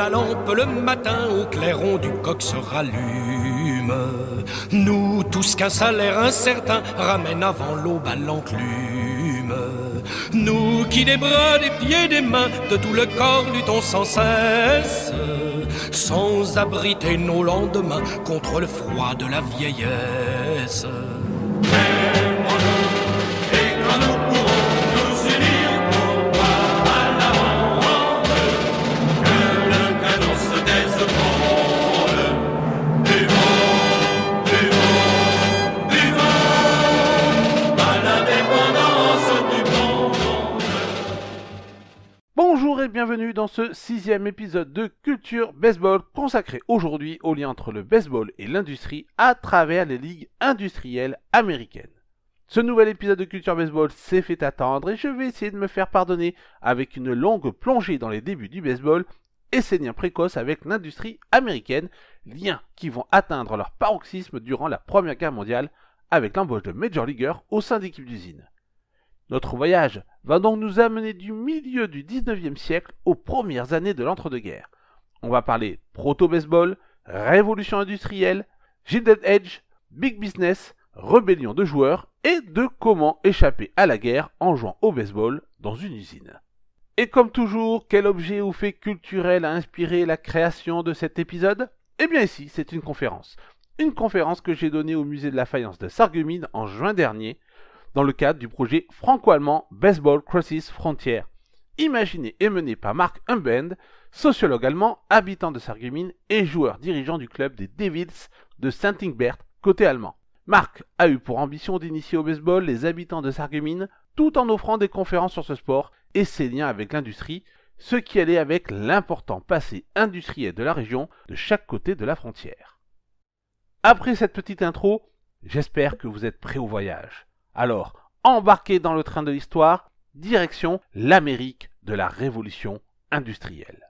la lampe le matin au clairon du coq se rallume. Nous tous qu'un salaire incertain ramène avant l'aube à l'enclume. Nous qui des bras, des pieds, des mains, de tout le corps luttons sans cesse, sans abriter nos lendemains contre le froid de la vieillesse. bienvenue dans ce sixième épisode de Culture Baseball consacré aujourd'hui au lien entre le baseball et l'industrie à travers les ligues industrielles américaines. Ce nouvel épisode de Culture Baseball s'est fait attendre et je vais essayer de me faire pardonner avec une longue plongée dans les débuts du baseball et ses liens précoces avec l'industrie américaine, liens qui vont atteindre leur paroxysme durant la Première Guerre mondiale avec l'embauche de Major Leaguer au sein d'équipes d'usine. Notre voyage va donc nous amener du milieu du 19e siècle aux premières années de l'entre-deux-guerres. On va parler proto-baseball, révolution industrielle, Gilded Edge, Big Business, rébellion de joueurs et de comment échapper à la guerre en jouant au baseball dans une usine. Et comme toujours, quel objet ou fait culturel a inspiré la création de cet épisode Eh bien ici, c'est une conférence. Une conférence que j'ai donnée au musée de la faïence de Sargumine en juin dernier dans le cadre du projet franco-allemand Baseball Crosses Frontier ». imaginé et mené par Marc Humbend, sociologue allemand, habitant de Sarreguemines et joueur dirigeant du club des Devils de Saint-Ingbert, côté allemand. Marc a eu pour ambition d'initier au baseball les habitants de Sarreguemines tout en offrant des conférences sur ce sport et ses liens avec l'industrie, ce qui allait avec l'important passé industriel de la région de chaque côté de la frontière. Après cette petite intro, j'espère que vous êtes prêts au voyage. Alors, embarquez dans le train de l'histoire, direction l'Amérique de la Révolution industrielle.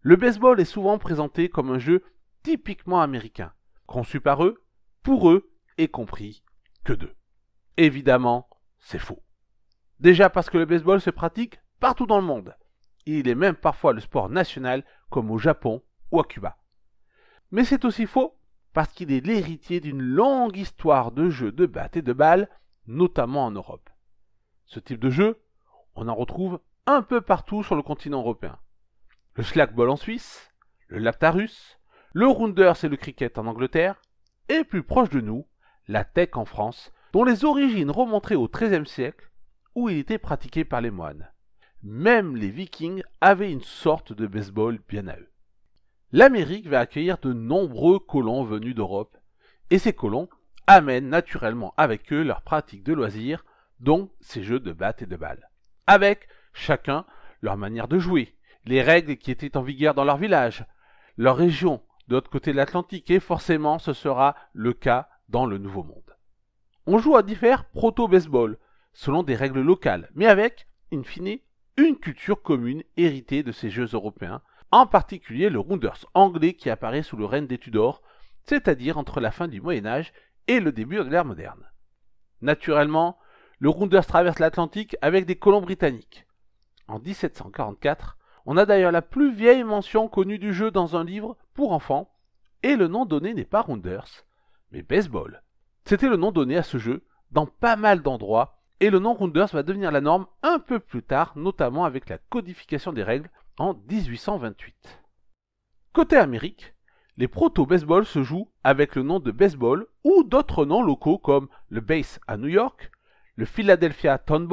Le baseball est souvent présenté comme un jeu typiquement américain, conçu par eux, pour eux et compris que d'eux. Évidemment, c'est faux. Déjà parce que le baseball se pratique partout dans le monde. Il est même parfois le sport national comme au Japon ou à Cuba. Mais c'est aussi faux parce qu'il est l'héritier d'une longue histoire de jeux de batte et de balle, notamment en Europe. Ce type de jeu, on en retrouve un peu partout sur le continent européen. Le slackball en Suisse, le laptarus, le rounders et le cricket en Angleterre, et plus proche de nous, la tech en France, dont les origines remonteraient au XIIIe siècle où il était pratiqué par les moines. Même les vikings avaient une sorte de baseball bien à eux. L'Amérique va accueillir de nombreux colons venus d'Europe, et ces colons amènent naturellement avec eux leurs pratiques de loisirs, dont ces jeux de batte et de balle, avec chacun leur manière de jouer, les règles qui étaient en vigueur dans leur village, leur région de l'autre côté de l'Atlantique, et forcément ce sera le cas dans le Nouveau Monde. On joue à divers proto-baseball, selon des règles locales, mais avec, in fine, une culture commune héritée de ces Jeux européens, en particulier le Rounders anglais qui apparaît sous le règne des Tudors, c'est-à-dire entre la fin du Moyen Âge et le début de l'ère moderne. Naturellement, le Rounders traverse l'Atlantique avec des colons britanniques. En 1744, on a d'ailleurs la plus vieille mention connue du jeu dans un livre pour enfants, et le nom donné n'est pas Rounders, mais Baseball. C'était le nom donné à ce jeu dans pas mal d'endroits et le nom Rounders va devenir la norme un peu plus tard, notamment avec la codification des règles en 1828. Côté Amérique, les proto-baseball se jouent avec le nom de baseball ou d'autres noms locaux comme le base à New York, le Philadelphia Town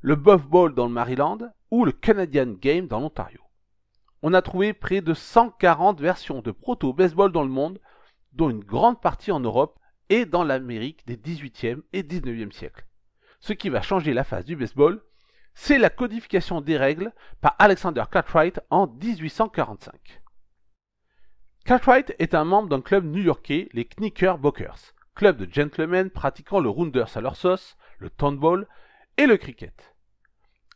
le Buff Ball dans le Maryland ou le Canadian Game dans l'Ontario. On a trouvé près de 140 versions de proto-baseball dans le monde, dont une grande partie en Europe et dans l'Amérique des 18e et 19e siècles. Ce qui va changer la face du baseball, c'est la codification des règles par Alexander Cartwright en 1845. Cartwright est un membre d'un club new-yorkais, les Knickerbockers, club de gentlemen pratiquant le rounders à leur sauce, le townball et le cricket.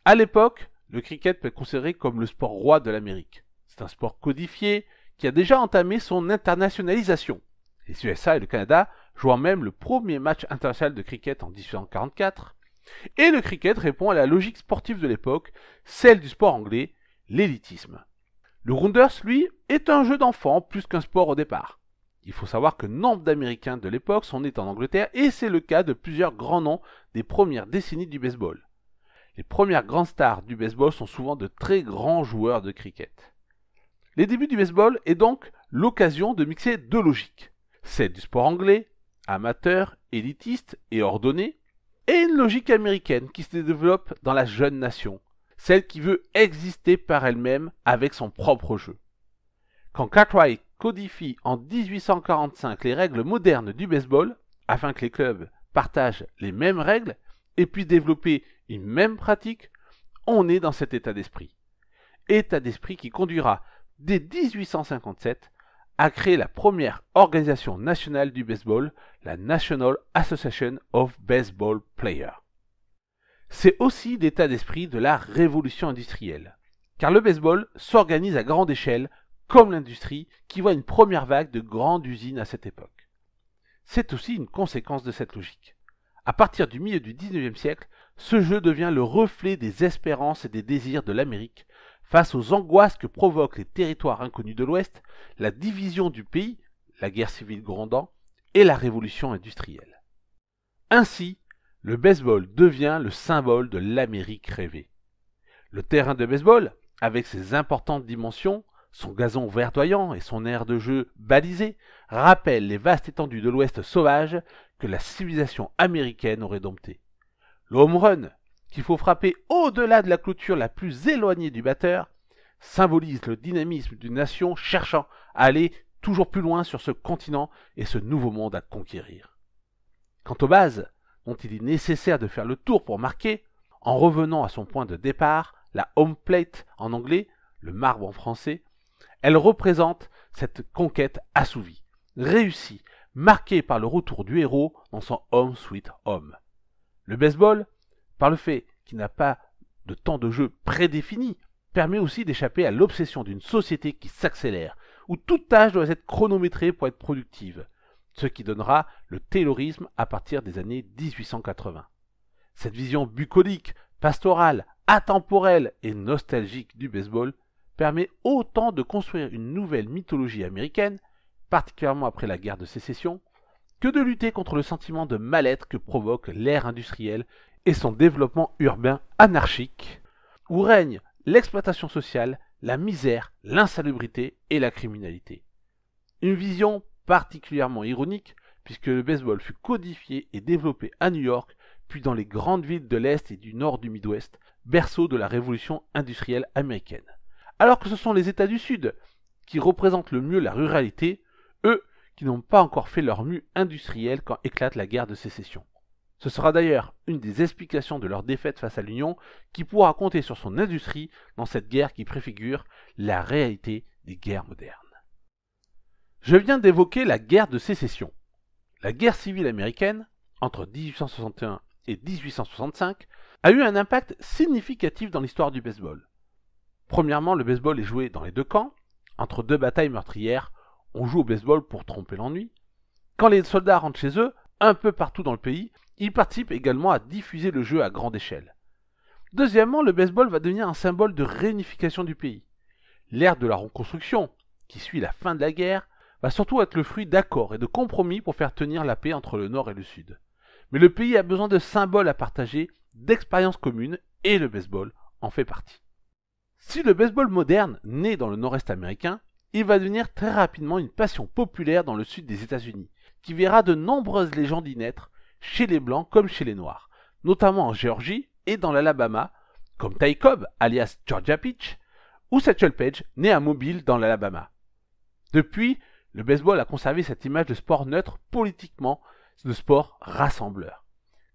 À l'époque, le cricket peut être considéré comme le sport roi de l'Amérique. C'est un sport codifié qui a déjà entamé son internationalisation. Les USA et le Canada jouant même le premier match international de cricket en 1844, et le cricket répond à la logique sportive de l'époque, celle du sport anglais, l'élitisme. Le Rounders, lui, est un jeu d'enfant plus qu'un sport au départ. Il faut savoir que nombre d'Américains de l'époque sont nés en Angleterre et c'est le cas de plusieurs grands noms des premières décennies du baseball. Les premières grandes stars du baseball sont souvent de très grands joueurs de cricket. Les débuts du baseball est donc l'occasion de mixer deux logiques, celle du sport anglais amateur, élitiste et ordonné, et une logique américaine qui se développe dans la jeune nation, celle qui veut exister par elle-même avec son propre jeu. Quand Cartwright codifie en 1845 les règles modernes du baseball, afin que les clubs partagent les mêmes règles et puissent développer une même pratique, on est dans cet état d'esprit. État d'esprit qui conduira dès 1857 a créé la première organisation nationale du baseball, la National Association of Baseball Players. C'est aussi l'état d'esprit de la révolution industrielle, car le baseball s'organise à grande échelle, comme l'industrie, qui voit une première vague de grandes usines à cette époque. C'est aussi une conséquence de cette logique. À partir du milieu du 19e siècle, ce jeu devient le reflet des espérances et des désirs de l'Amérique Face aux angoisses que provoquent les territoires inconnus de l'Ouest, la division du pays, la guerre civile grondant, et la révolution industrielle. Ainsi, le baseball devient le symbole de l'Amérique rêvée. Le terrain de baseball, avec ses importantes dimensions, son gazon verdoyant et son aire de jeu balisé, rappelle les vastes étendues de l'Ouest sauvage que la civilisation américaine aurait dompté. Le run, qu'il faut frapper au-delà de la clôture la plus éloignée du batteur, symbolise le dynamisme d'une nation cherchant à aller toujours plus loin sur ce continent et ce nouveau monde à conquérir. Quant aux bases, dont il est nécessaire de faire le tour pour marquer, en revenant à son point de départ, la home plate en anglais, le marbre en français, elle représente cette conquête assouvie, réussie, marquée par le retour du héros dans son home sweet home. Le baseball, par le fait qu'il n'a pas de temps de jeu prédéfini, permet aussi d'échapper à l'obsession d'une société qui s'accélère, où toute tâche doit être chronométrée pour être productive, ce qui donnera le taylorisme à partir des années 1880. Cette vision bucolique, pastorale, atemporelle et nostalgique du baseball permet autant de construire une nouvelle mythologie américaine, particulièrement après la guerre de sécession, que de lutter contre le sentiment de mal-être que provoque l'ère industrielle et son développement urbain anarchique, où règne l'exploitation sociale, la misère, l'insalubrité et la criminalité. Une vision particulièrement ironique, puisque le baseball fut codifié et développé à New York, puis dans les grandes villes de l'Est et du Nord du Midwest, berceau de la révolution industrielle américaine. Alors que ce sont les États du Sud qui représentent le mieux la ruralité, eux qui n'ont pas encore fait leur mue industrielle quand éclate la guerre de sécession. Ce sera d'ailleurs une des explications de leur défaite face à l'Union qui pourra compter sur son industrie dans cette guerre qui préfigure la réalité des guerres modernes. Je viens d'évoquer la guerre de sécession. La guerre civile américaine, entre 1861 et 1865, a eu un impact significatif dans l'histoire du baseball. Premièrement, le baseball est joué dans les deux camps. Entre deux batailles meurtrières, on joue au baseball pour tromper l'ennui. Quand les soldats rentrent chez eux, un peu partout dans le pays, il participe également à diffuser le jeu à grande échelle. Deuxièmement, le baseball va devenir un symbole de réunification du pays. L'ère de la reconstruction, qui suit la fin de la guerre, va surtout être le fruit d'accords et de compromis pour faire tenir la paix entre le Nord et le Sud. Mais le pays a besoin de symboles à partager, d'expériences communes, et le baseball en fait partie. Si le baseball moderne naît dans le nord-est américain, il va devenir très rapidement une passion populaire dans le sud des États-Unis, qui verra de nombreuses légendes y naître, chez les Blancs comme chez les Noirs, notamment en Géorgie et dans l'Alabama, comme Ty Cobb, alias Georgia Peach, ou Satchel Page, né à Mobile dans l'Alabama. Depuis, le baseball a conservé cette image de sport neutre politiquement, de sport rassembleur.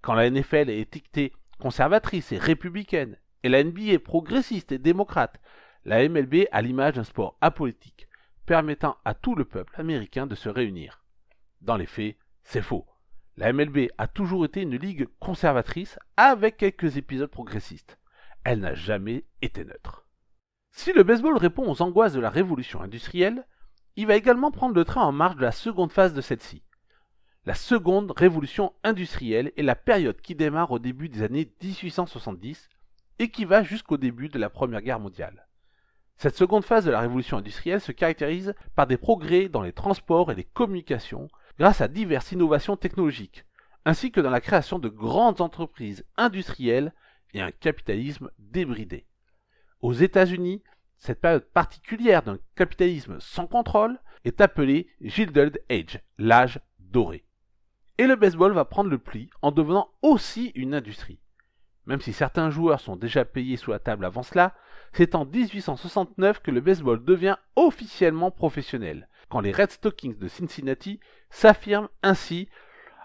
Quand la NFL est étiquetée conservatrice et républicaine, et la NBA progressiste et démocrate, la MLB a l'image d'un sport apolitique, permettant à tout le peuple américain de se réunir. Dans les faits, c'est faux. La MLB a toujours été une ligue conservatrice avec quelques épisodes progressistes. Elle n'a jamais été neutre. Si le baseball répond aux angoisses de la révolution industrielle, il va également prendre le train en marche de la seconde phase de celle-ci. La seconde révolution industrielle est la période qui démarre au début des années 1870 et qui va jusqu'au début de la Première Guerre mondiale. Cette seconde phase de la révolution industrielle se caractérise par des progrès dans les transports et les communications grâce à diverses innovations technologiques, ainsi que dans la création de grandes entreprises industrielles et un capitalisme débridé. Aux États-Unis, cette période particulière d'un capitalisme sans contrôle est appelée Gilded Age, l'âge doré. Et le baseball va prendre le pli en devenant aussi une industrie. Même si certains joueurs sont déjà payés sous la table avant cela, c'est en 1869 que le baseball devient officiellement professionnel quand les Red Stockings de Cincinnati s'affirment ainsi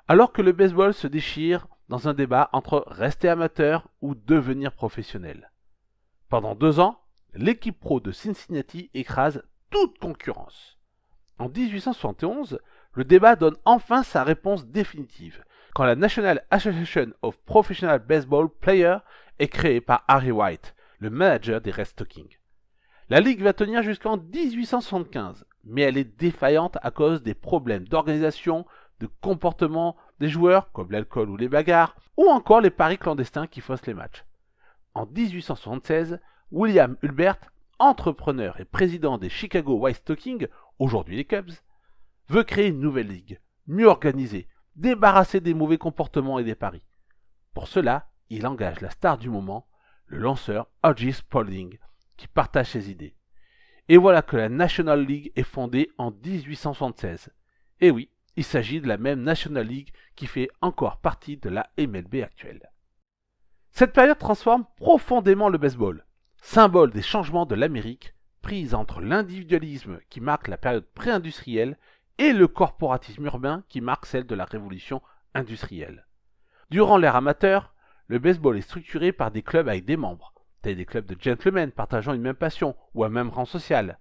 alors que le baseball se déchire dans un débat entre rester amateur ou devenir professionnel. Pendant deux ans, l'équipe pro de Cincinnati écrase toute concurrence. En 1871, le débat donne enfin sa réponse définitive, quand la National Association of Professional Baseball Players est créée par Harry White, le manager des Red Stockings. La ligue va tenir jusqu'en 1875, mais elle est défaillante à cause des problèmes d'organisation, de comportement des joueurs, comme l'alcool ou les bagarres, ou encore les paris clandestins qui faussent les matchs. En 1876, William Hulbert, entrepreneur et président des Chicago White Stockings, aujourd'hui les Cubs, veut créer une nouvelle ligue, mieux organisée, débarrassée des mauvais comportements et des paris. Pour cela, il engage la star du moment, le lanceur Hodges Spalding, qui partage ses idées. Et voilà que la National League est fondée en 1876. Et oui, il s'agit de la même National League qui fait encore partie de la MLB actuelle. Cette période transforme profondément le baseball, symbole des changements de l'Amérique, prise entre l'individualisme qui marque la période pré-industrielle et le corporatisme urbain qui marque celle de la révolution industrielle. Durant l'ère amateur, le baseball est structuré par des clubs avec des membres, des clubs de gentlemen partageant une même passion ou un même rang social.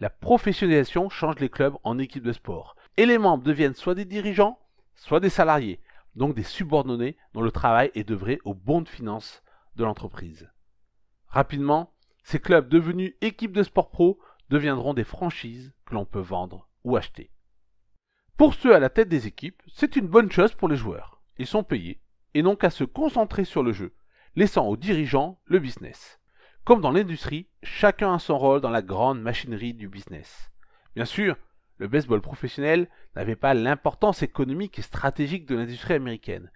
La professionnalisation change les clubs en équipes de sport, et les membres deviennent soit des dirigeants, soit des salariés, donc des subordonnés dont le travail est devré au bon de finances de l'entreprise. Rapidement, ces clubs devenus équipes de sport pro deviendront des franchises que l'on peut vendre ou acheter. Pour ceux à la tête des équipes, c'est une bonne chose pour les joueurs. Ils sont payés et n'ont qu'à se concentrer sur le jeu, laissant aux dirigeants le business. Comme dans l'industrie, chacun a son rôle dans la grande machinerie du business. Bien sûr, le baseball professionnel n'avait pas l'importance économique et stratégique de l'industrie américaine,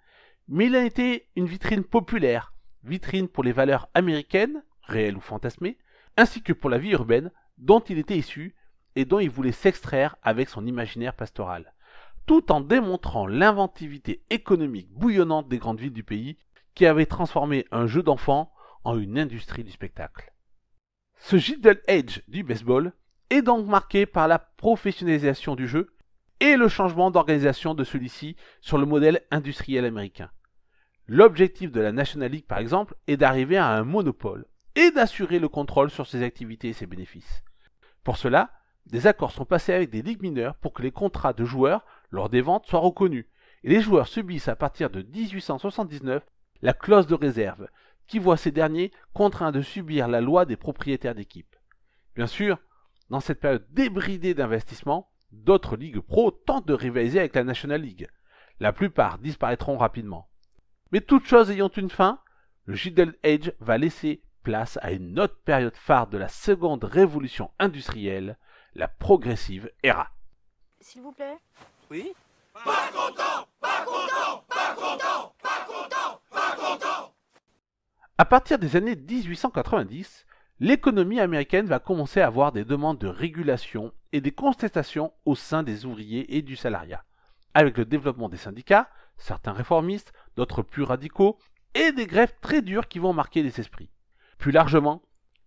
mais il a été une vitrine populaire, vitrine pour les valeurs américaines, réelles ou fantasmées, ainsi que pour la vie urbaine dont il était issu et dont il voulait s'extraire avec son imaginaire pastoral, tout en démontrant l'inventivité économique bouillonnante des grandes villes du pays qui avait transformé un jeu d'enfant en une industrie du spectacle. Ce Gilded Age du baseball est donc marqué par la professionnalisation du jeu et le changement d'organisation de celui-ci sur le modèle industriel américain. L'objectif de la National League, par exemple, est d'arriver à un monopole et d'assurer le contrôle sur ses activités et ses bénéfices. Pour cela, des accords sont passés avec des ligues mineures pour que les contrats de joueurs lors des ventes soient reconnus, et les joueurs subissent à partir de 1879 la clause de réserve, qui voit ces derniers contraints de subir la loi des propriétaires d'équipes. Bien sûr, dans cette période débridée d'investissement, d'autres ligues pro tentent de rivaliser avec la National League. La plupart disparaîtront rapidement. Mais toutes choses ayant une fin, le Gilded Age va laisser place à une autre période phare de la seconde révolution industrielle, la progressive era. S'il vous plaît Oui Pas content Pas content Pas content à partir des années 1890, l'économie américaine va commencer à avoir des demandes de régulation et des contestations au sein des ouvriers et du salariat. Avec le développement des syndicats, certains réformistes, d'autres plus radicaux, et des grèves très dures qui vont marquer les esprits. Plus largement,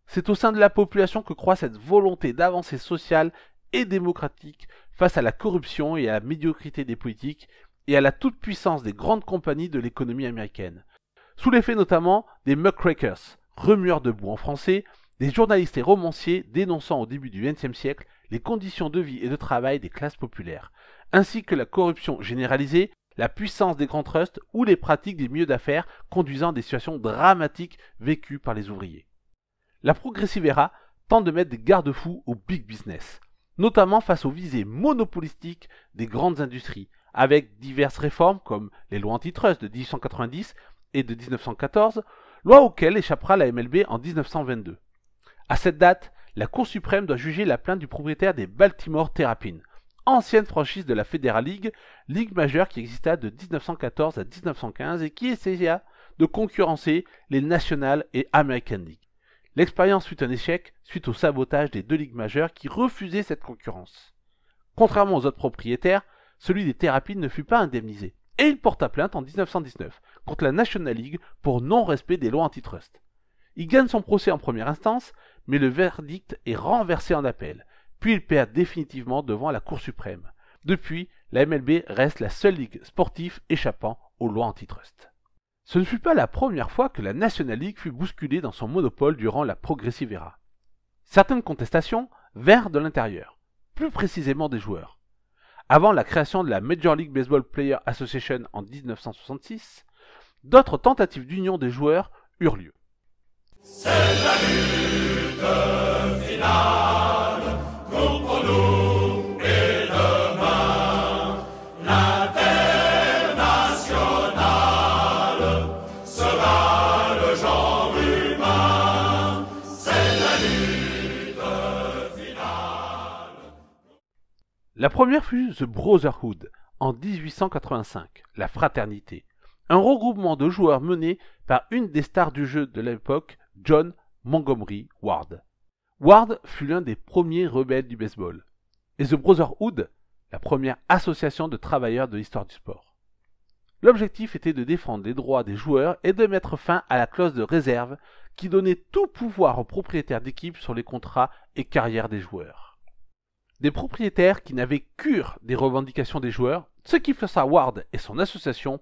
c'est au sein de la population que croît cette volonté d'avancée sociale et démocratique face à la corruption et à la médiocrité des politiques et à la toute-puissance des grandes compagnies de l'économie américaine. Sous l'effet notamment des muckrakers, remueurs de boue en français, des journalistes et romanciers dénonçant au début du XXe siècle les conditions de vie et de travail des classes populaires, ainsi que la corruption généralisée, la puissance des grands trusts ou les pratiques des milieux d'affaires conduisant à des situations dramatiques vécues par les ouvriers. La Progressivera tente de mettre des garde-fous au big business, notamment face aux visées monopolistiques des grandes industries, avec diverses réformes comme les lois antitrust de 1890 et de 1914, loi auxquelles échappera la MLB en 1922. À cette date, la Cour suprême doit juger la plainte du propriétaire des Baltimore Terrapins, ancienne franchise de la Federal League, ligue majeure qui exista de 1914 à 1915 et qui essaya de concurrencer les National et American League. L'expérience fut un échec suite au sabotage des deux ligues majeures qui refusaient cette concurrence. Contrairement aux autres propriétaires, celui des thérapies ne fut pas indemnisé. Et il porta plainte en 1919 contre la National League pour non-respect des lois antitrust. Il gagne son procès en première instance, mais le verdict est renversé en appel, puis il perd définitivement devant la Cour suprême. Depuis, la MLB reste la seule ligue sportive échappant aux lois antitrust. Ce ne fut pas la première fois que la National League fut bousculée dans son monopole durant la Progressive Era. Certaines contestations vinrent de l'intérieur, plus précisément des joueurs. Avant la création de la Major League Baseball Player Association en 1966, d'autres tentatives d'union des joueurs eurent lieu. La première fut The Brotherhood en 1885, la Fraternité, un regroupement de joueurs mené par une des stars du jeu de l'époque, John Montgomery Ward. Ward fut l'un des premiers rebelles du baseball, et The Brotherhood, la première association de travailleurs de l'histoire du sport. L'objectif était de défendre les droits des joueurs et de mettre fin à la clause de réserve qui donnait tout pouvoir aux propriétaires d'équipes sur les contrats et carrières des joueurs des propriétaires qui n'avaient cure des revendications des joueurs, ce qui força Ward et son association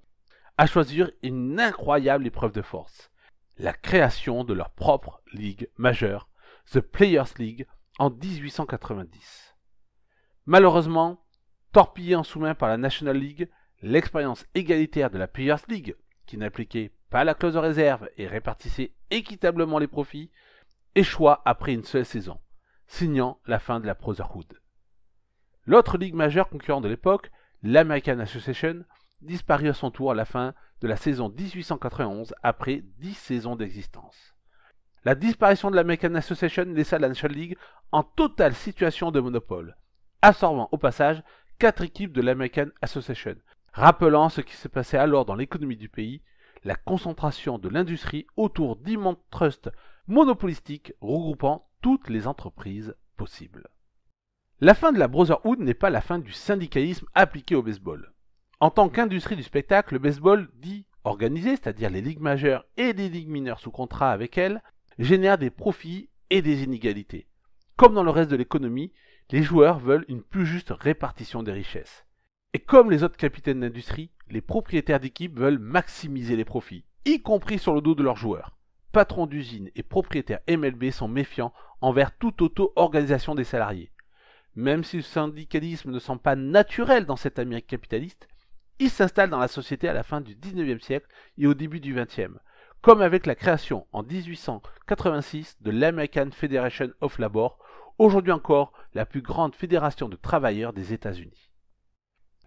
à choisir une incroyable épreuve de force, la création de leur propre ligue majeure, The Players League, en 1890. Malheureusement, torpillée en sous-main par la National League, l'expérience égalitaire de la Players League, qui n'appliquait pas la clause de réserve et répartissait équitablement les profits, échoua après une seule saison, signant la fin de la Brotherhood. L'autre ligue majeure concurrente de l'époque, l'American Association, disparut à son tour à la fin de la saison 1891 après 10 saisons d'existence. La disparition de l'American Association laissa la National League en totale situation de monopole, absorbant au passage quatre équipes de l'American Association, rappelant ce qui se passait alors dans l'économie du pays, la concentration de l'industrie autour d'immenses trusts monopolistiques regroupant toutes les entreprises possibles. La fin de la Brotherhood n'est pas la fin du syndicalisme appliqué au baseball. En tant qu'industrie du spectacle, le baseball dit organisé, c'est-à-dire les ligues majeures et les ligues mineures sous contrat avec elles, génère des profits et des inégalités. Comme dans le reste de l'économie, les joueurs veulent une plus juste répartition des richesses. Et comme les autres capitaines d'industrie, les propriétaires d'équipes veulent maximiser les profits, y compris sur le dos de leurs joueurs. Patrons d'usines et propriétaires MLB sont méfiants envers toute auto-organisation des salariés. Même si le syndicalisme ne semble pas naturel dans cette Amérique capitaliste, il s'installe dans la société à la fin du 19e siècle et au début du 20e, comme avec la création en 1886 de l'American Federation of Labor, aujourd'hui encore la plus grande fédération de travailleurs des États-Unis.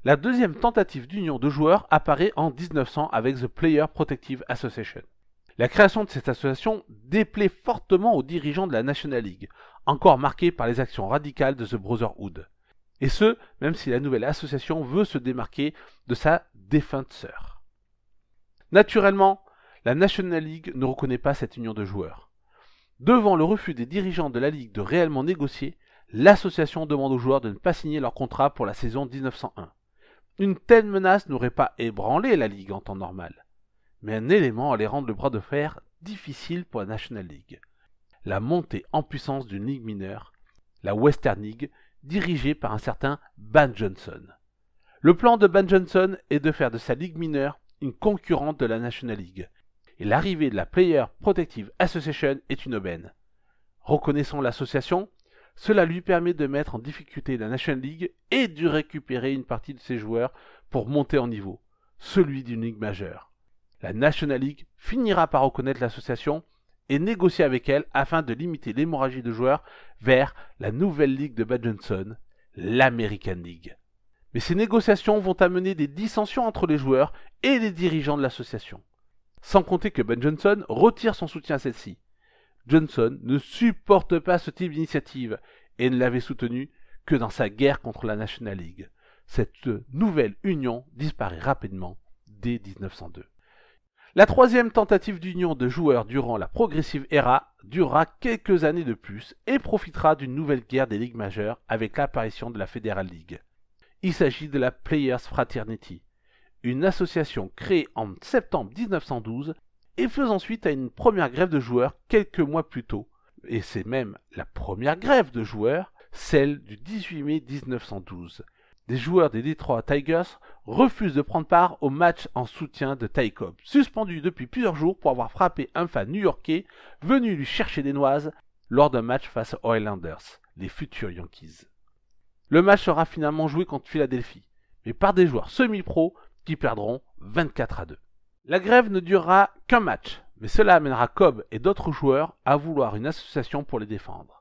La deuxième tentative d'union de joueurs apparaît en 1900 avec The Player Protective Association. La création de cette association déplaît fortement aux dirigeants de la National League, encore marquée par les actions radicales de The Brotherhood. Et ce, même si la nouvelle association veut se démarquer de sa défunte sœur. Naturellement, la National League ne reconnaît pas cette union de joueurs. Devant le refus des dirigeants de la Ligue de réellement négocier, l'association demande aux joueurs de ne pas signer leur contrat pour la saison 1901. Une telle menace n'aurait pas ébranlé la Ligue en temps normal, mais un élément allait rendre le bras de fer difficile pour la National League la montée en puissance d'une ligue mineure, la Western League, dirigée par un certain Ben Johnson. Le plan de Ben Johnson est de faire de sa ligue mineure une concurrente de la National League, et l'arrivée de la Player Protective Association est une aubaine. Reconnaissant l'association, cela lui permet de mettre en difficulté la National League et de récupérer une partie de ses joueurs pour monter en niveau, celui d'une ligue majeure. La National League finira par reconnaître l'association et négocier avec elle afin de limiter l'hémorragie de joueurs vers la nouvelle ligue de Bad Johnson, l'American League. Mais ces négociations vont amener des dissensions entre les joueurs et les dirigeants de l'association. Sans compter que Ben Johnson retire son soutien à celle-ci. Johnson ne supporte pas ce type d'initiative et ne l'avait soutenue que dans sa guerre contre la National League. Cette nouvelle union disparaît rapidement dès 1902. La troisième tentative d'union de joueurs durant la progressive era durera quelques années de plus et profitera d'une nouvelle guerre des ligues majeures avec l'apparition de la Federal League. Il s'agit de la Players Fraternity, une association créée en septembre 1912 et faisant suite à une première grève de joueurs quelques mois plus tôt. Et c'est même la première grève de joueurs, celle du 18 mai 1912, des joueurs des Detroit Tigers refusent de prendre part au match en soutien de Ty Cobb, suspendu depuis plusieurs jours pour avoir frappé un fan new-yorkais venu lui chercher des noises lors d'un match face aux Highlanders, les futurs Yankees. Le match sera finalement joué contre Philadelphie, mais par des joueurs semi-pro qui perdront 24 à 2. La grève ne durera qu'un match, mais cela amènera Cobb et d'autres joueurs à vouloir une association pour les défendre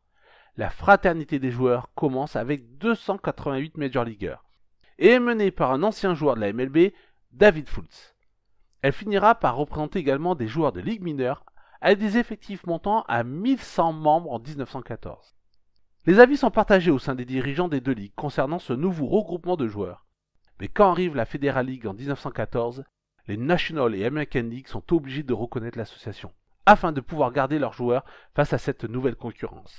la fraternité des joueurs commence avec 288 Major Leaguers et est menée par un ancien joueur de la MLB, David Fultz. Elle finira par représenter également des joueurs de ligue mineures avec des effectifs montant à 1100 membres en 1914. Les avis sont partagés au sein des dirigeants des deux ligues concernant ce nouveau regroupement de joueurs. Mais quand arrive la Federal League en 1914, les National et American League sont obligés de reconnaître l'association, afin de pouvoir garder leurs joueurs face à cette nouvelle concurrence.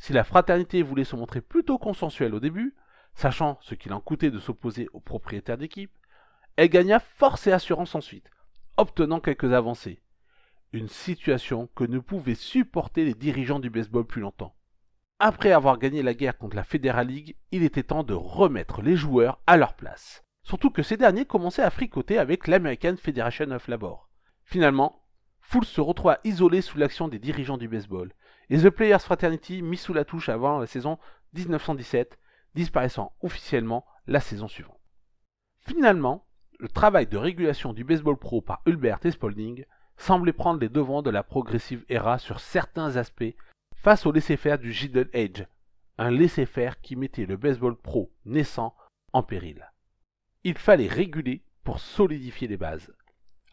Si la fraternité voulait se montrer plutôt consensuelle au début, sachant ce qu'il en coûtait de s'opposer aux propriétaires d'équipe, elle gagna force et assurance ensuite, obtenant quelques avancées. Une situation que ne pouvaient supporter les dirigeants du baseball plus longtemps. Après avoir gagné la guerre contre la Federal League, il était temps de remettre les joueurs à leur place. Surtout que ces derniers commençaient à fricoter avec l'American Federation of Labor. Finalement, Foul se retrouva isolé sous l'action des dirigeants du baseball, les The Players Fraternity, mis sous la touche avant la saison 1917, disparaissant officiellement la saison suivante. Finalement, le travail de régulation du baseball pro par Hulbert et Spalding semblait prendre les devants de la progressive era sur certains aspects face au laisser-faire du Gilded Age, un laisser-faire qui mettait le baseball pro naissant en péril. Il fallait réguler pour solidifier les bases.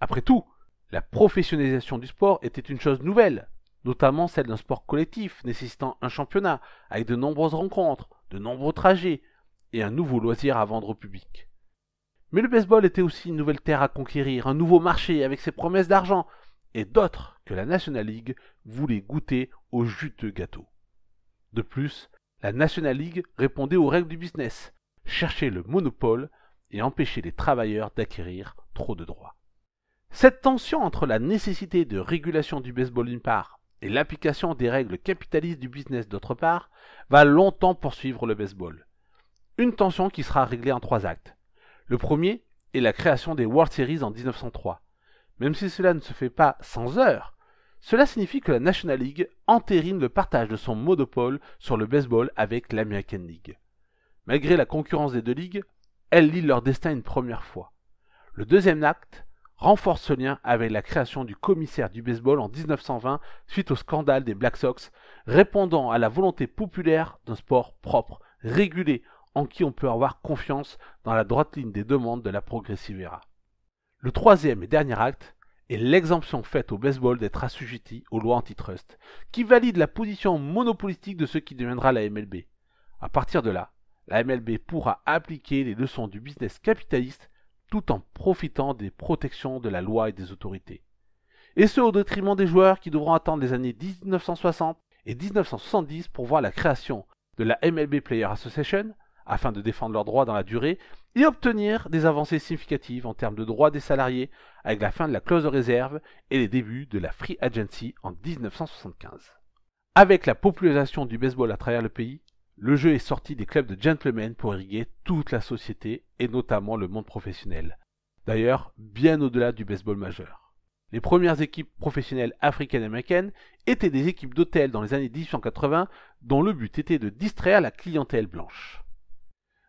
Après tout, la professionnalisation du sport était une chose nouvelle, notamment celle d'un sport collectif nécessitant un championnat, avec de nombreuses rencontres, de nombreux trajets, et un nouveau loisir à vendre au public. Mais le baseball était aussi une nouvelle terre à conquérir, un nouveau marché avec ses promesses d'argent, et d'autres que la National League voulait goûter au juteux gâteau. De plus, la National League répondait aux règles du business, cherchait le monopole et empêchait les travailleurs d'acquérir trop de droits. Cette tension entre la nécessité de régulation du baseball d'une part et l'application des règles capitalistes du business d'autre part, va longtemps poursuivre le baseball. Une tension qui sera réglée en trois actes. Le premier est la création des World Series en 1903. Même si cela ne se fait pas sans heurts, cela signifie que la National League entérine le partage de son monopole sur le baseball avec l'American League. Malgré la concurrence des deux ligues, elles lient leur destin une première fois. Le deuxième acte renforce ce lien avec la création du commissaire du baseball en 1920 suite au scandale des Black Sox, répondant à la volonté populaire d'un sport propre, régulé, en qui on peut avoir confiance dans la droite ligne des demandes de la Era. Le troisième et dernier acte est l'exemption faite au baseball d'être assujetti aux lois antitrust, qui valide la position monopolistique de ce qui deviendra la MLB. À partir de là, la MLB pourra appliquer les leçons du business capitaliste tout en profitant des protections de la loi et des autorités. Et ce au détriment des joueurs qui devront attendre les années 1960 et 1970 pour voir la création de la MLB Player Association afin de défendre leurs droits dans la durée et obtenir des avancées significatives en termes de droits des salariés avec la fin de la clause de réserve et les débuts de la Free Agency en 1975. Avec la popularisation du baseball à travers le pays, le jeu est sorti des clubs de gentlemen pour irriguer toute la société et notamment le monde professionnel. D'ailleurs, bien au-delà du baseball majeur. Les premières équipes professionnelles africaines-américaines étaient des équipes d'hôtels dans les années 1880 dont le but était de distraire la clientèle blanche.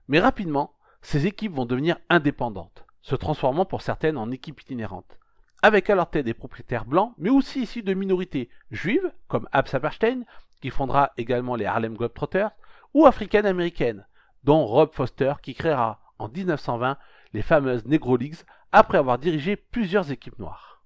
Mais rapidement, ces équipes vont devenir indépendantes, se transformant pour certaines en équipes itinérantes, avec à leur tête des propriétaires blancs, mais aussi issus de minorités juives comme Ab Saperstein, qui fondera également les Harlem Globetrotters, ou africaine-américaine, dont Rob Foster qui créera en 1920 les fameuses Negro Leagues après avoir dirigé plusieurs équipes noires.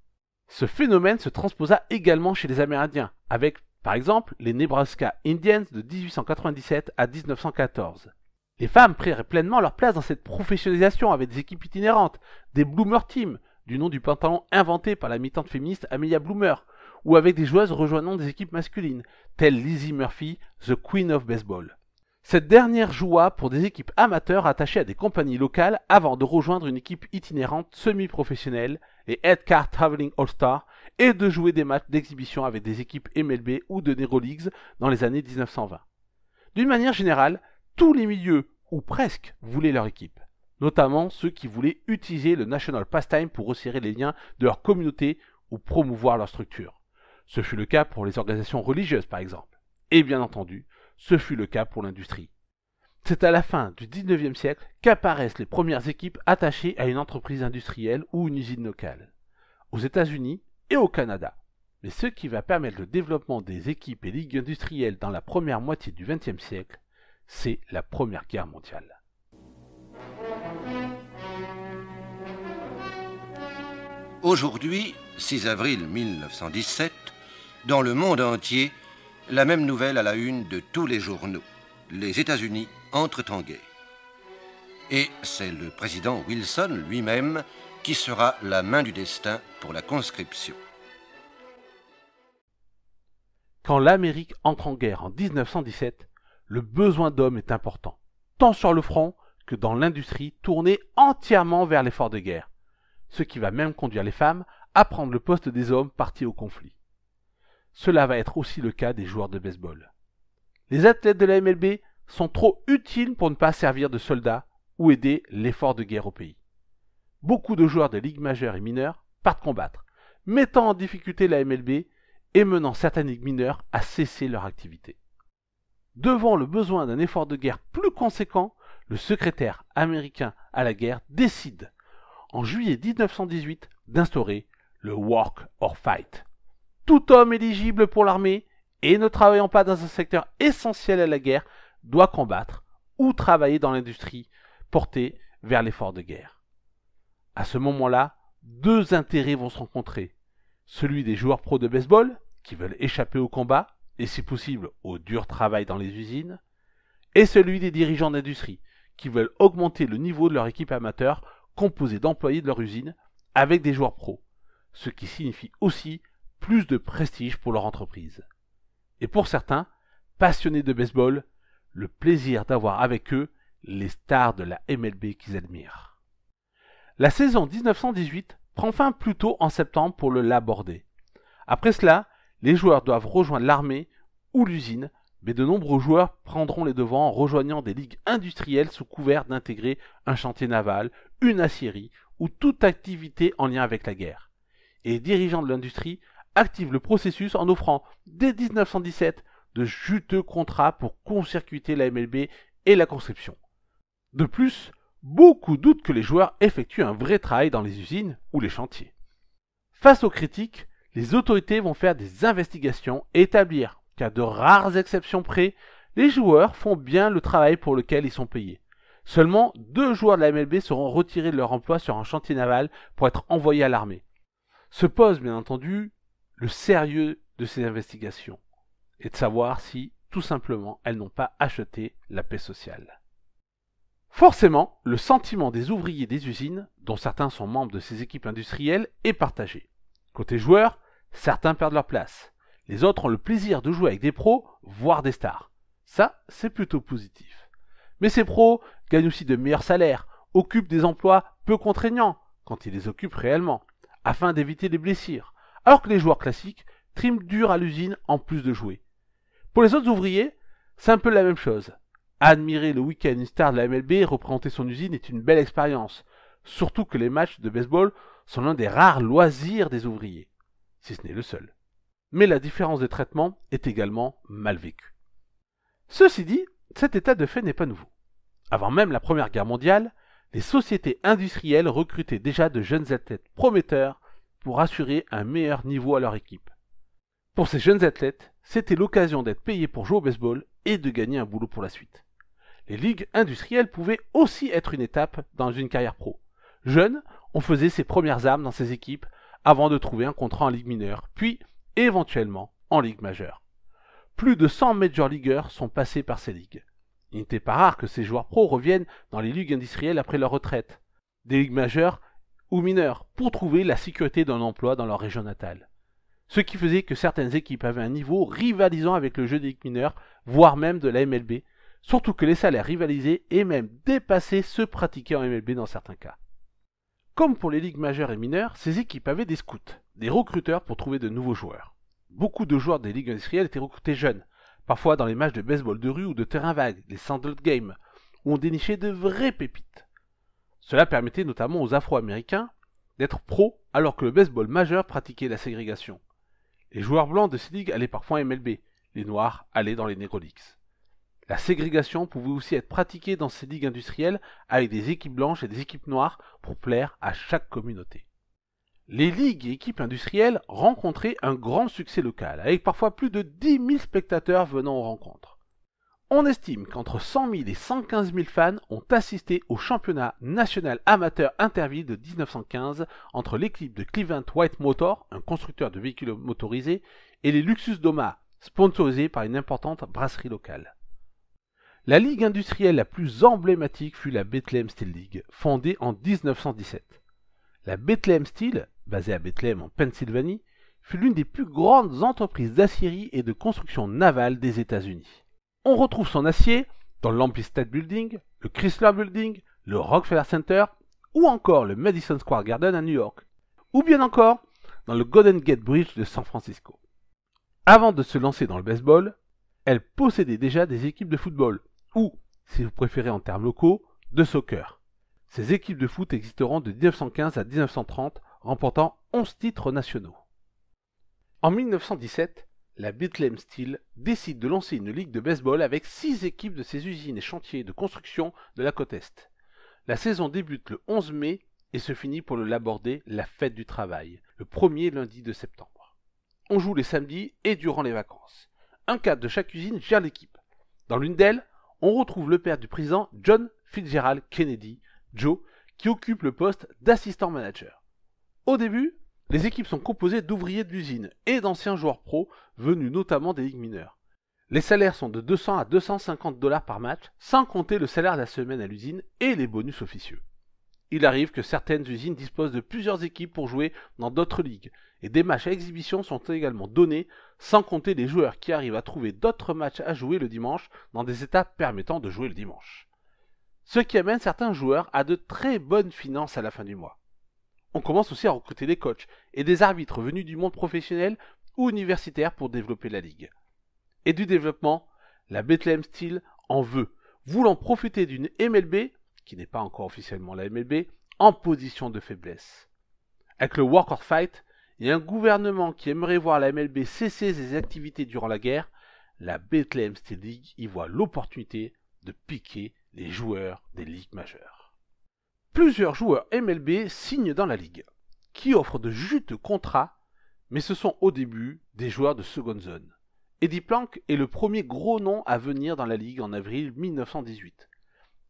Ce phénomène se transposa également chez les Amérindiens, avec par exemple les Nebraska Indians de 1897 à 1914. Les femmes prirent pleinement leur place dans cette professionnalisation avec des équipes itinérantes, des Bloomer Teams, du nom du pantalon inventé par la militante féministe Amelia Bloomer, ou avec des joueuses rejoignant des équipes masculines, telles Lizzie Murphy, The Queen of Baseball. Cette dernière joua pour des équipes amateurs attachées à des compagnies locales avant de rejoindre une équipe itinérante semi-professionnelle, les Headcar Traveling All-Star, et de jouer des matchs d'exhibition avec des équipes MLB ou de Nero Leagues dans les années 1920. D'une manière générale, tous les milieux, ou presque, voulaient leur équipe, notamment ceux qui voulaient utiliser le National Pastime pour resserrer les liens de leur communauté ou promouvoir leur structure. Ce fut le cas pour les organisations religieuses par exemple. Et bien entendu, ce fut le cas pour l'industrie. C'est à la fin du 19e siècle qu'apparaissent les premières équipes attachées à une entreprise industrielle ou une usine locale, aux États-Unis et au Canada. Mais ce qui va permettre le développement des équipes et ligues industrielles dans la première moitié du XXe siècle, c'est la Première Guerre mondiale. Aujourd'hui, 6 avril 1917, dans le monde entier, la même nouvelle à la une de tous les journaux. Les États-Unis entrent en guerre. Et c'est le président Wilson lui-même qui sera la main du destin pour la conscription. Quand l'Amérique entre en guerre en 1917, le besoin d'hommes est important, tant sur le front que dans l'industrie tournée entièrement vers l'effort de guerre, ce qui va même conduire les femmes à prendre le poste des hommes partis au conflit. Cela va être aussi le cas des joueurs de baseball. Les athlètes de la MLB sont trop utiles pour ne pas servir de soldats ou aider l'effort de guerre au pays. Beaucoup de joueurs de ligues majeures et mineures partent combattre, mettant en difficulté la MLB et menant certaines ligues mineures à cesser leur activité. Devant le besoin d'un effort de guerre plus conséquent, le secrétaire américain à la guerre décide, en juillet 1918, d'instaurer le Work or Fight, tout homme éligible pour l'armée et ne travaillant pas dans un secteur essentiel à la guerre doit combattre ou travailler dans l'industrie portée vers l'effort de guerre. À ce moment-là, deux intérêts vont se rencontrer. Celui des joueurs pros de baseball, qui veulent échapper au combat, et si possible au dur travail dans les usines, et celui des dirigeants d'industrie, qui veulent augmenter le niveau de leur équipe amateur composée d'employés de leur usine avec des joueurs pros, ce qui signifie aussi plus de prestige pour leur entreprise. Et pour certains, passionnés de baseball, le plaisir d'avoir avec eux les stars de la MLB qu'ils admirent. La saison 1918 prend fin plus tôt en septembre pour le l'aborder. Après cela, les joueurs doivent rejoindre l'armée ou l'usine, mais de nombreux joueurs prendront les devants en rejoignant des ligues industrielles sous couvert d'intégrer un chantier naval, une aciérie ou toute activité en lien avec la guerre. Et dirigeants de l'industrie active le processus en offrant dès 1917 de juteux contrats pour concircuiter la MLB et la conscription. De plus, beaucoup doutent que les joueurs effectuent un vrai travail dans les usines ou les chantiers. Face aux critiques, les autorités vont faire des investigations et établir qu'à de rares exceptions près, les joueurs font bien le travail pour lequel ils sont payés. Seulement deux joueurs de la MLB seront retirés de leur emploi sur un chantier naval pour être envoyés à l'armée. Ce pose bien entendu le sérieux de ces investigations et de savoir si, tout simplement, elles n'ont pas acheté la paix sociale. Forcément, le sentiment des ouvriers des usines, dont certains sont membres de ces équipes industrielles, est partagé. Côté joueurs, certains perdent leur place. Les autres ont le plaisir de jouer avec des pros, voire des stars. Ça, c'est plutôt positif. Mais ces pros gagnent aussi de meilleurs salaires, occupent des emplois peu contraignants, quand ils les occupent réellement, afin d'éviter les blessures, alors que les joueurs classiques triment dur à l'usine en plus de jouer. Pour les autres ouvriers, c'est un peu la même chose. Admirer le week-end star de la MLB et représenter son usine est une belle expérience, surtout que les matchs de baseball sont l'un des rares loisirs des ouvriers, si ce n'est le seul. Mais la différence de traitement est également mal vécue. Ceci dit, cet état de fait n'est pas nouveau. Avant même la Première Guerre mondiale, les sociétés industrielles recrutaient déjà de jeunes athlètes prometteurs pour assurer un meilleur niveau à leur équipe. Pour ces jeunes athlètes, c'était l'occasion d'être payés pour jouer au baseball et de gagner un boulot pour la suite. Les ligues industrielles pouvaient aussi être une étape dans une carrière pro. Jeunes, on faisait ses premières armes dans ces équipes avant de trouver un contrat en ligue mineure, puis éventuellement en ligue majeure. Plus de 100 major leagueurs sont passés par ces ligues. Il n'était pas rare que ces joueurs pro reviennent dans les ligues industrielles après leur retraite. Des ligues majeures ou mineurs pour trouver la sécurité d'un emploi dans leur région natale. Ce qui faisait que certaines équipes avaient un niveau rivalisant avec le jeu des mineurs, voire même de la MLB, surtout que les salaires rivalisaient et même dépassaient ceux pratiqués en MLB dans certains cas. Comme pour les ligues majeures et mineures, ces équipes avaient des scouts, des recruteurs pour trouver de nouveaux joueurs. Beaucoup de joueurs des ligues industrielles étaient recrutés jeunes, parfois dans les matchs de baseball de rue ou de terrain vague, les sandlot games, où on dénichait de vraies pépites. Cela permettait notamment aux Afro-Américains d'être pro alors que le baseball majeur pratiquait la ségrégation. Les joueurs blancs de ces ligues allaient parfois MLB, les noirs allaient dans les Leagues. La ségrégation pouvait aussi être pratiquée dans ces ligues industrielles avec des équipes blanches et des équipes noires pour plaire à chaque communauté. Les ligues et équipes industrielles rencontraient un grand succès local, avec parfois plus de 10 000 spectateurs venant aux rencontres. On estime qu'entre 100 000 et 115 000 fans ont assisté au championnat national amateur interville de 1915 entre l'équipe de Cleveland White Motor, un constructeur de véhicules motorisés, et les Luxus Doma, sponsorisés par une importante brasserie locale. La ligue industrielle la plus emblématique fut la Bethlehem Steel League, fondée en 1917. La Bethlehem Steel, basée à Bethlehem en Pennsylvanie, fut l'une des plus grandes entreprises d'acierie et de construction navale des États-Unis. On retrouve son acier dans l'Empire State Building, le Chrysler Building, le Rockefeller Center ou encore le Madison Square Garden à New York, ou bien encore dans le Golden Gate Bridge de San Francisco. Avant de se lancer dans le baseball, elle possédait déjà des équipes de football, ou, si vous préférez en termes locaux, de soccer. Ces équipes de foot existeront de 1915 à 1930, remportant 11 titres nationaux. En 1917, la Bethlehem Steel décide de lancer une ligue de baseball avec six équipes de ses usines et chantiers de construction de la côte Est. La saison débute le 11 mai et se finit pour le l'aborder la fête du travail, le premier lundi de septembre. On joue les samedis et durant les vacances. Un cadre de chaque usine gère l'équipe. Dans l'une d'elles, on retrouve le père du président John Fitzgerald Kennedy, Joe, qui occupe le poste d'assistant manager. Au début, les équipes sont composées d'ouvriers de l'usine et d'anciens joueurs pro venus notamment des ligues mineures. Les salaires sont de 200 à 250 dollars par match, sans compter le salaire de la semaine à l'usine et les bonus officieux. Il arrive que certaines usines disposent de plusieurs équipes pour jouer dans d'autres ligues, et des matchs à exhibition sont également donnés, sans compter les joueurs qui arrivent à trouver d'autres matchs à jouer le dimanche dans des étapes permettant de jouer le dimanche. Ce qui amène certains joueurs à de très bonnes finances à la fin du mois. On commence aussi à recruter des coachs et des arbitres venus du monde professionnel ou universitaire pour développer la ligue. Et du développement, la Bethlehem Steel en veut, voulant profiter d'une MLB, qui n'est pas encore officiellement la MLB, en position de faiblesse. Avec le Work or Fight, et un gouvernement qui aimerait voir la MLB cesser ses activités durant la guerre, la Bethlehem Steel League y voit l'opportunité de piquer les joueurs des ligues majeures. Plusieurs joueurs MLB signent dans la ligue, qui offrent de juteux contrats, mais ce sont au début des joueurs de seconde zone. Eddie Plank est le premier gros nom à venir dans la ligue en avril 1918.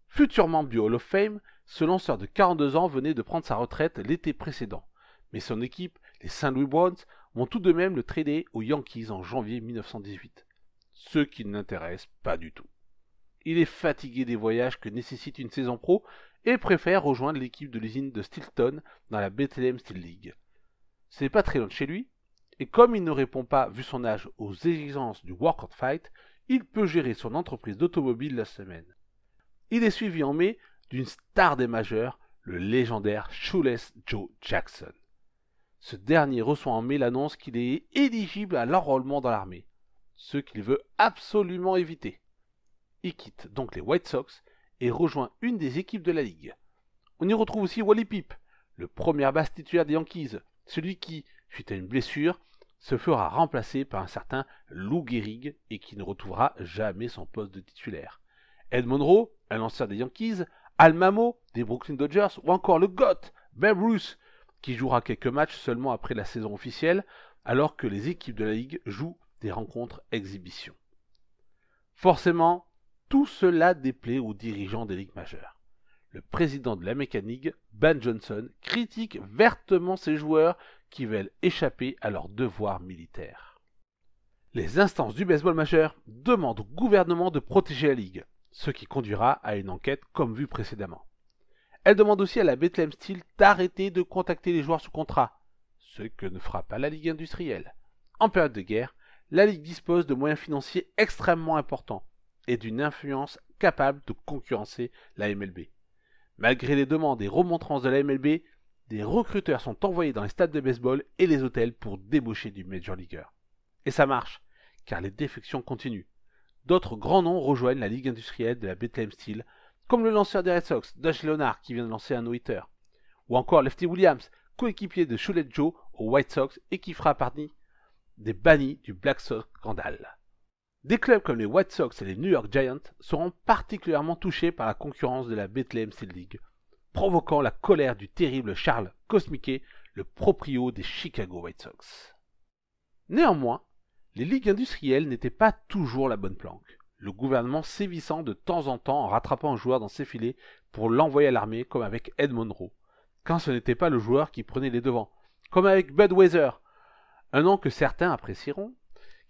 Futur membre du Hall of Fame, ce lanceur de 42 ans venait de prendre sa retraite l'été précédent, mais son équipe, les St. Louis Browns, vont tout de même le trader aux Yankees en janvier 1918, ce qui ne l'intéresse pas du tout. Il est fatigué des voyages que nécessite une saison pro et préfère rejoindre l'équipe de l'usine de Stilton dans la Bethlehem Steel League. C'est pas très loin de chez lui, et comme il ne répond pas, vu son âge, aux exigences du Work Fight, il peut gérer son entreprise d'automobile la semaine. Il est suivi en mai d'une star des majeurs, le légendaire Shoeless Joe Jackson. Ce dernier reçoit en mai l'annonce qu'il est éligible à l'enrôlement dans l'armée, ce qu'il veut absolument éviter. Il quitte donc les White Sox et rejoint une des équipes de la ligue. On y retrouve aussi Wally Pip, le premier basse titulaire des Yankees, celui qui, suite à une blessure, se fera remplacer par un certain Lou Gehrig et qui ne retrouvera jamais son poste de titulaire. Ed Monroe, un lanceur des Yankees, Al Mamo des Brooklyn Dodgers ou encore le Goth Babe Ruth, qui jouera quelques matchs seulement après la saison officielle, alors que les équipes de la ligue jouent des rencontres exhibitions Forcément, tout cela déplaît aux dirigeants des ligues majeures. Le président de la mécanique, Ben Johnson, critique vertement ces joueurs qui veulent échapper à leurs devoirs militaires. Les instances du baseball majeur demandent au gouvernement de protéger la ligue, ce qui conduira à une enquête comme vu précédemment. Elle demande aussi à la Bethlehem Steel d'arrêter de contacter les joueurs sous contrat, ce que ne fera pas la Ligue industrielle. En période de guerre, la Ligue dispose de moyens financiers extrêmement importants, et d'une influence capable de concurrencer la MLB. Malgré les demandes et remontrances de la MLB, des recruteurs sont envoyés dans les stades de baseball et les hôtels pour débaucher du Major Leagueur. Et ça marche, car les défections continuent. D'autres grands noms rejoignent la ligue industrielle de la Bethlehem Steel, comme le lanceur des Red Sox, Dutch Leonard, qui vient de lancer un no-hitter, ou encore Lefty Williams, coéquipier de Shulet Joe aux White Sox et qui fera partie des bannis du Black Sox scandale. Des clubs comme les White Sox et les New York Giants seront particulièrement touchés par la concurrence de la Bethlehem Steel League, provoquant la colère du terrible Charles Cosmiquet, le proprio des Chicago White Sox. Néanmoins, les ligues industrielles n'étaient pas toujours la bonne planque, le gouvernement sévissant de temps en temps en rattrapant un joueur dans ses filets pour l'envoyer à l'armée comme avec Ed Monroe, quand ce n'était pas le joueur qui prenait les devants, comme avec Bud Weather, un nom que certains apprécieront,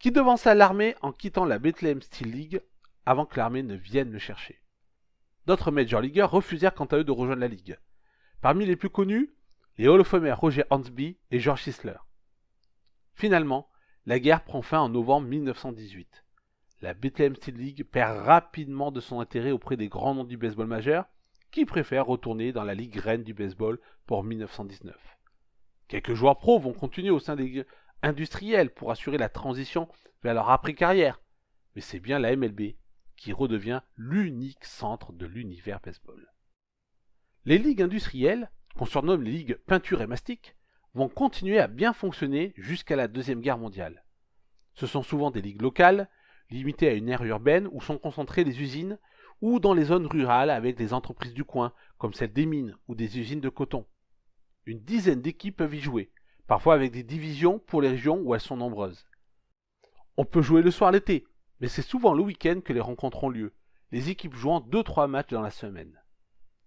qui devança l'armée en quittant la Bethlehem Steel League avant que l'armée ne vienne le chercher. D'autres Major Leaguers refusèrent quant à eux de rejoindre la Ligue. Parmi les plus connus, les Hall of Roger Hansby et George Sisler. Finalement, la guerre prend fin en novembre 1918. La Bethlehem Steel League perd rapidement de son intérêt auprès des grands noms du baseball majeur, qui préfèrent retourner dans la Ligue reine du baseball pour 1919. Quelques joueurs pros vont continuer au sein des, industriels pour assurer la transition vers leur après-carrière. Mais c'est bien la MLB qui redevient l'unique centre de l'univers baseball. Les ligues industrielles, qu'on surnomme les ligues peinture et mastic, vont continuer à bien fonctionner jusqu'à la Deuxième Guerre mondiale. Ce sont souvent des ligues locales, limitées à une aire urbaine où sont concentrées les usines, ou dans les zones rurales avec des entreprises du coin, comme celles des mines ou des usines de coton. Une dizaine d'équipes peuvent y jouer, parfois avec des divisions pour les régions où elles sont nombreuses. On peut jouer le soir l'été, mais c'est souvent le week-end que les rencontres ont lieu, les équipes jouant 2-3 matchs dans la semaine.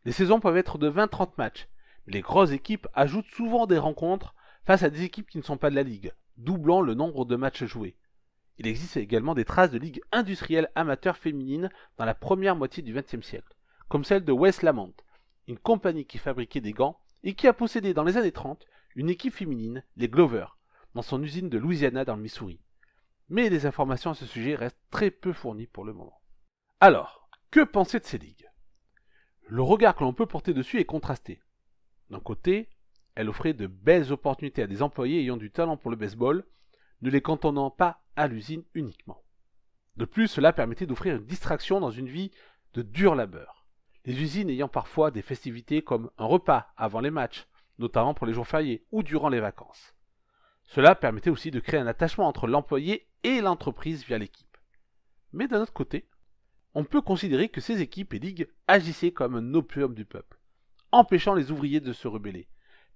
Les saisons peuvent être de 20-30 matchs, mais les grosses équipes ajoutent souvent des rencontres face à des équipes qui ne sont pas de la ligue, doublant le nombre de matchs joués. Il existe également des traces de ligues industrielles amateurs féminines dans la première moitié du XXe siècle, comme celle de West Lamont, une compagnie qui fabriquait des gants et qui a possédé dans les années 30 une équipe féminine, les Glover, dans son usine de Louisiana dans le Missouri. Mais les informations à ce sujet restent très peu fournies pour le moment. Alors, que penser de ces ligues Le regard que l'on peut porter dessus est contrasté. D'un côté, elle offrait de belles opportunités à des employés ayant du talent pour le baseball, ne les cantonnant pas à l'usine uniquement. De plus, cela permettait d'offrir une distraction dans une vie de dur labeur. Les usines ayant parfois des festivités comme un repas avant les matchs, notamment pour les jours fériés ou durant les vacances. Cela permettait aussi de créer un attachement entre l'employé et l'entreprise via l'équipe. Mais d'un autre côté, on peut considérer que ces équipes et ligues agissaient comme un opium du peuple, empêchant les ouvriers de se rebeller,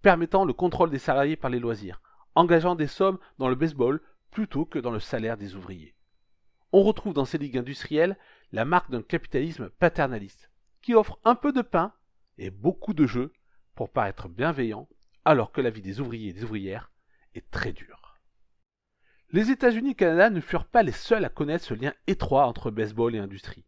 permettant le contrôle des salariés par les loisirs, engageant des sommes dans le baseball plutôt que dans le salaire des ouvriers. On retrouve dans ces ligues industrielles la marque d'un capitalisme paternaliste, qui offre un peu de pain et beaucoup de jeux pour paraître bienveillant, alors que la vie des ouvriers et des ouvrières est très dure. Les États-Unis et Canada ne furent pas les seuls à connaître ce lien étroit entre baseball et industrie.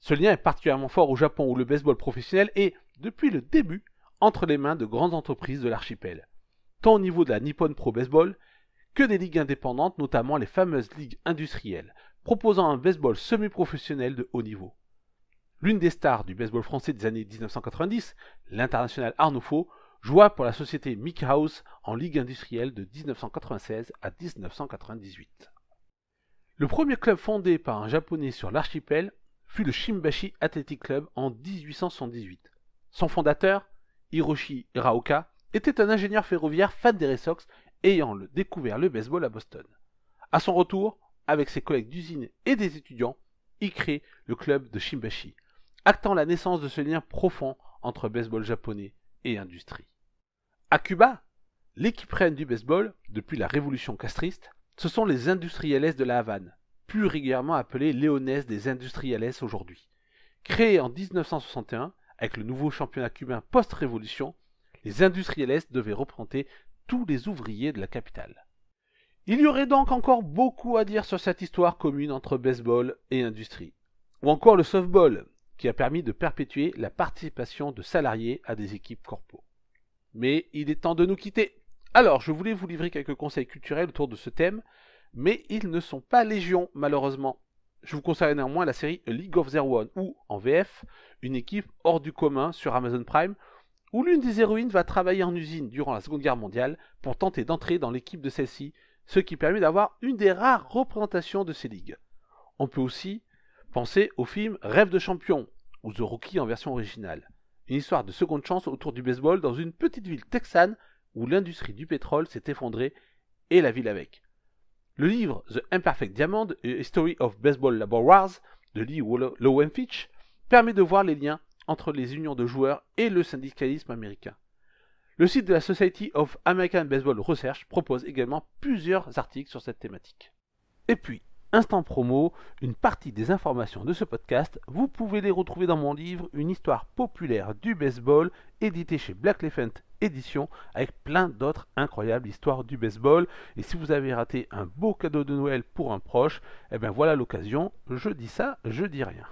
Ce lien est particulièrement fort au Japon où le baseball professionnel est, depuis le début, entre les mains de grandes entreprises de l'archipel, tant au niveau de la Nippon Pro Baseball que des ligues indépendantes, notamment les fameuses ligues industrielles, proposant un baseball semi-professionnel de haut niveau. L'une des stars du baseball français des années 1990, l'international Arnaud Faux, joua pour la société Mickey House en Ligue industrielle de 1996 à 1998. Le premier club fondé par un japonais sur l'archipel fut le Shimbashi Athletic Club en 1878. Son fondateur, Hiroshi Hiraoka, était un ingénieur ferroviaire fan des Red Sox ayant découvert le baseball à Boston. À son retour, avec ses collègues d'usine et des étudiants, il crée le club de Shimbashi, actant la naissance de ce lien profond entre baseball japonais et industrie. À Cuba, l'équipe reine du baseball, depuis la révolution castriste, ce sont les industriales de la Havane, plus régulièrement appelées léonaises des industriales aujourd'hui. Créés en 1961, avec le nouveau championnat cubain post-révolution, les industriales devaient représenter tous les ouvriers de la capitale. Il y aurait donc encore beaucoup à dire sur cette histoire commune entre baseball et industrie. Ou encore le softball, qui a permis de perpétuer la participation de salariés à des équipes corpo. Mais il est temps de nous quitter. Alors, je voulais vous livrer quelques conseils culturels autour de ce thème, mais ils ne sont pas légion, malheureusement. Je vous conseille néanmoins la série League of Zero One, ou, en VF, une équipe hors du commun sur Amazon Prime, où l'une des héroïnes va travailler en usine durant la Seconde Guerre mondiale pour tenter d'entrer dans l'équipe de celle-ci, ce qui permet d'avoir une des rares représentations de ces ligues. On peut aussi Pensez au film Rêve de champion, ou The Rookie en version originale. Une histoire de seconde chance autour du baseball dans une petite ville texane où l'industrie du pétrole s'est effondrée et la ville avec. Le livre The Imperfect Diamond, A History of Baseball Labor Wars de Lee Lowenfitch permet de voir les liens entre les unions de joueurs et le syndicalisme américain. Le site de la Society of American Baseball Research propose également plusieurs articles sur cette thématique. Et puis, Instant promo, une partie des informations de ce podcast, vous pouvez les retrouver dans mon livre Une histoire populaire du baseball, édité chez Black Elephant Edition, avec plein d'autres incroyables histoires du baseball. Et si vous avez raté un beau cadeau de Noël pour un proche, eh bien voilà l'occasion, je dis ça, je dis rien.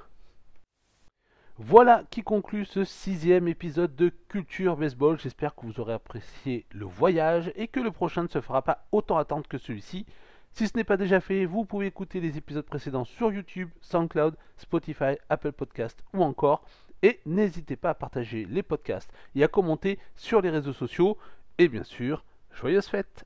Voilà qui conclut ce sixième épisode de Culture Baseball. J'espère que vous aurez apprécié le voyage et que le prochain ne se fera pas autant attendre que celui-ci. Si ce n'est pas déjà fait, vous pouvez écouter les épisodes précédents sur YouTube, SoundCloud, Spotify, Apple Podcasts ou encore. Et n'hésitez pas à partager les podcasts et à commenter sur les réseaux sociaux. Et bien sûr, joyeuses fêtes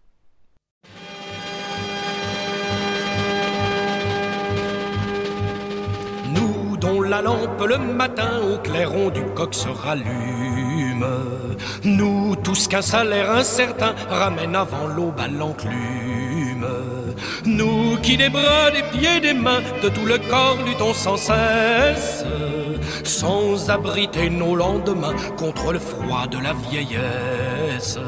Nous dont la lampe le matin au clairon du coq se rallume, nous tous qu'un salaire incertain ramène avant l'aube à l'enclume. Nous qui des bras, des pieds, des mains, de tout le corps luttons sans cesse, sans abriter nos lendemains contre le froid de la vieillesse.